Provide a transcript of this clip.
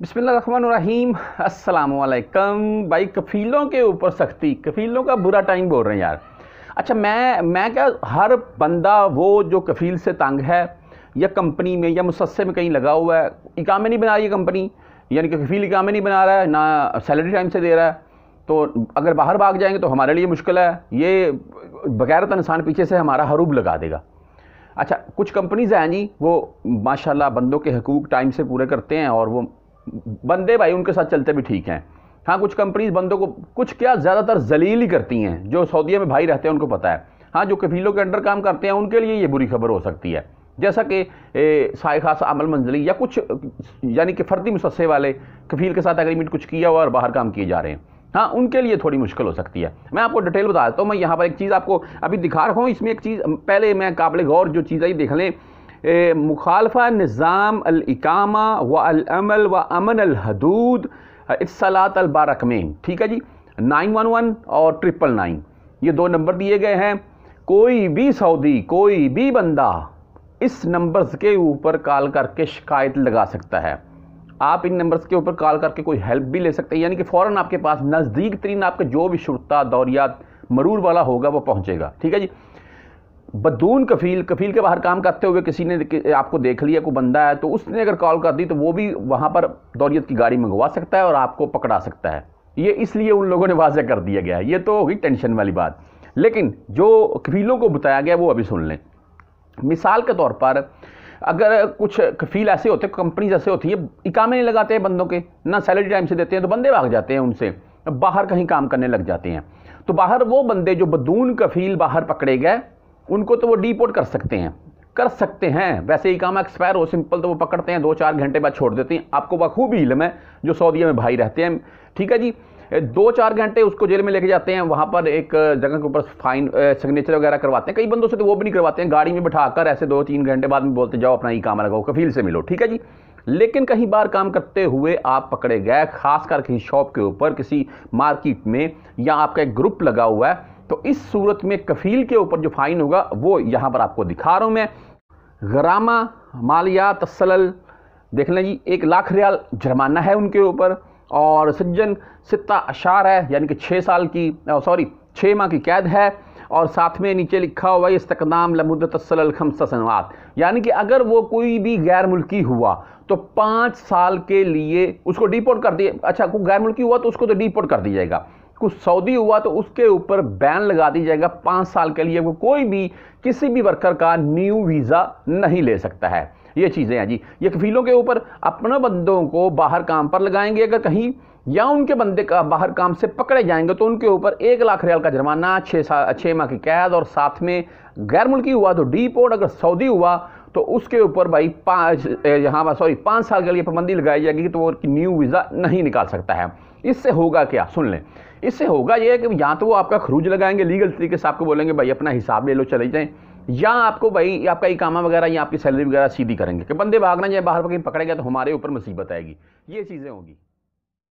बिसमीम असलकम भाई कफ़ीलों के ऊपर सख्ती कफ़ीलों का बुरा टाइम बोल रहे हैं यार अच्छा मैं मैं क्या हर बंदा वो जो कफ़ील से तंग है या कंपनी में या मुसस्से में कहीं लगा हुआ है इकामे नहीं बना रही है कंपनी यानी कि कफ़ील इकामे नहीं बना रहा है ना सैलरी टाइम से दे रहा है तो अगर बाहर भाग जाएंगे तो हमारे लिए मुश्किल है ये बगैरत तो इंसान पीछे से हमारा हरूब लगा देगा अच्छा कुछ कंपनीज़ हैं जी वो माशाल्लाह बंदों के हकूक़ टाइम से पूरे करते हैं और वो बंदे भाई उनके साथ चलते भी ठीक हैं हाँ कुछ कंपनीज बंदों को कुछ क्या ज़्यादातर जलील ही करती हैं जो सऊदीया में भाई रहते हैं उनको पता है हाँ जो कफीलों के अंडर काम करते हैं उनके लिए ये बुरी खबर हो सकती है जैसा कि साय खास अमल मंजिली या कुछ यानी कि फर्दी मुसस्से वाले कफील के साथ एग्रीमेंट कुछ किया हुआ और बाहर काम किए जा रहे हैं हाँ उनके लिए थोड़ी मुश्किल हो सकती है मैं आपको डिटेल बता देता हूँ मैं यहाँ पर एक चीज़ आपको अभी दिखा रहा हूँ इसमें एक चीज़ पहले मैं काबिल गौर जो चीज़ आई देख लें मुखालफा निज़ाम अलकामा व अलमल व अमन अलहदूद इसलात अलबारकमेन ठीक है जी नाइन वन वन और ट्रिपल नाइन ये दो नंबर दिए गए हैं कोई भी सऊदी कोई भी बंदा इस नंबर्स के ऊपर कॉल करके शिकायत लगा सकता है आप इन नंबर्स के ऊपर कॉल करके कोई हेल्प भी ले सकते हैं यानी कि फ़ौर आपके पास नज़दीक तरीन आपका जो भी शुरता दौरियात मरूर वाला होगा वो पहुँचेगा ठीक है जी बदून कफील कफील के बाहर काम करते हुए किसी ने आपको देख लिया कोई बंदा है तो उसने अगर कॉल कर दी तो वो भी वहाँ पर दौरीत की गाड़ी मंगवा सकता है और आपको पकड़ा सकता है ये इसलिए उन लोगों ने वाजह कर दिया गया है ये तो होगी टेंशन वाली बात लेकिन जो कफीलों को बताया गया वो अभी सुन लें मिसाल के तौर पर अगर कुछ कफील ऐसे होते हैं कंपनीज ऐसे होती है इकामे नहीं लगाते हैं बंदों के ना सैलरी टाइम से देते हैं तो बंदे भाग जाते हैं उनसे बाहर कहीं काम करने लग जाते हैं तो बाहर वो बंदे जो बदून कफील बाहर पकड़े गए उनको तो वो डीपोर्ट कर सकते हैं कर सकते हैं वैसे ही काम एक्सपायर हो सिंपल तो वो पकड़ते हैं दो चार घंटे बाद छोड़ देते हैं आपको बखूबी इलम है जो सऊदी में भाई रहते हैं ठीक है जी दो चार घंटे उसको जेल में लेके जाते हैं वहाँ पर एक जगह के ऊपर फाइन सिग्नेचर वगैरह करवाते हैं कई बंदों से तो वो भी नहीं करवाते हैं गाड़ी में कर ऐसे दो तीन घंटे बाद में बोलते जाओ अपना ही काम लगाओ कफील से मिलो ठीक है जी लेकिन कहीं बार काम करते हुए आप पकड़े गए खासकर किसी शॉप के ऊपर किसी मार्केट में या आपका एक ग्रुप लगा हुआ है तो इस सूरत में कफील के ऊपर जो फ़ाइन होगा वो यहाँ पर आपको दिखा रहा हूँ मैं गरामा मालिया सलल देख लें जी एक लाख रियाल जुर्माना है उनके ऊपर और सज्जन सित्ता अशार है यानी कि छः साल की सॉरी छः माह की कैद है और साथ में नीचे लिखा हुआ है इस्तकदाम खमसा खमसनवात यानी कि अगर वो कोई भी गैर मुल्की हुआ तो पाँच साल के लिए उसको डिपोर्ट कर दिया अच्छा कोई गैर मुल्की हुआ तो उसको तो डिपोर्ट कर दिया जाएगा कुछ सऊदी हुआ तो उसके ऊपर बैन लगा दी जाएगा पाँच साल के लिए वो कोई भी किसी भी वर्कर का न्यू वीज़ा नहीं ले सकता है ये चीज़ें हैं जी ये कफीलों के ऊपर अपने बंदों को बाहर काम पर लगाएंगे अगर कहीं या उनके बंदे का बाहर काम से पकड़े जाएंगे तो उनके ऊपर एक लाख रियाल का जुर्माना छः साल छः माह की कैद और साथ में गैर मुल्की हुआ तो डीपोर्ट अगर सऊदी हुआ तो उसके ऊपर भाई पाँच यहाँ सॉरी पाँच साल के लिए पाबंदी लगाई जाएगी तो वो न्यू वीज़ा नहीं निकाल सकता है इससे होगा क्या सुन लें इससे होगा ये कि या तो वो आपका खरूज लगाएंगे लीगल तरीके से आपको बोलेंगे भाई अपना हिसाब ले लो चले जाएँ या आपको भाई आपका इकामा वगैरह या आपकी सैलरी वगैरह सीधी करेंगे कि बंदे भागना या बाहर कहीं पकड़ेगा तो हमारे ऊपर मुसीबत आएगी ये चीज़ें होगी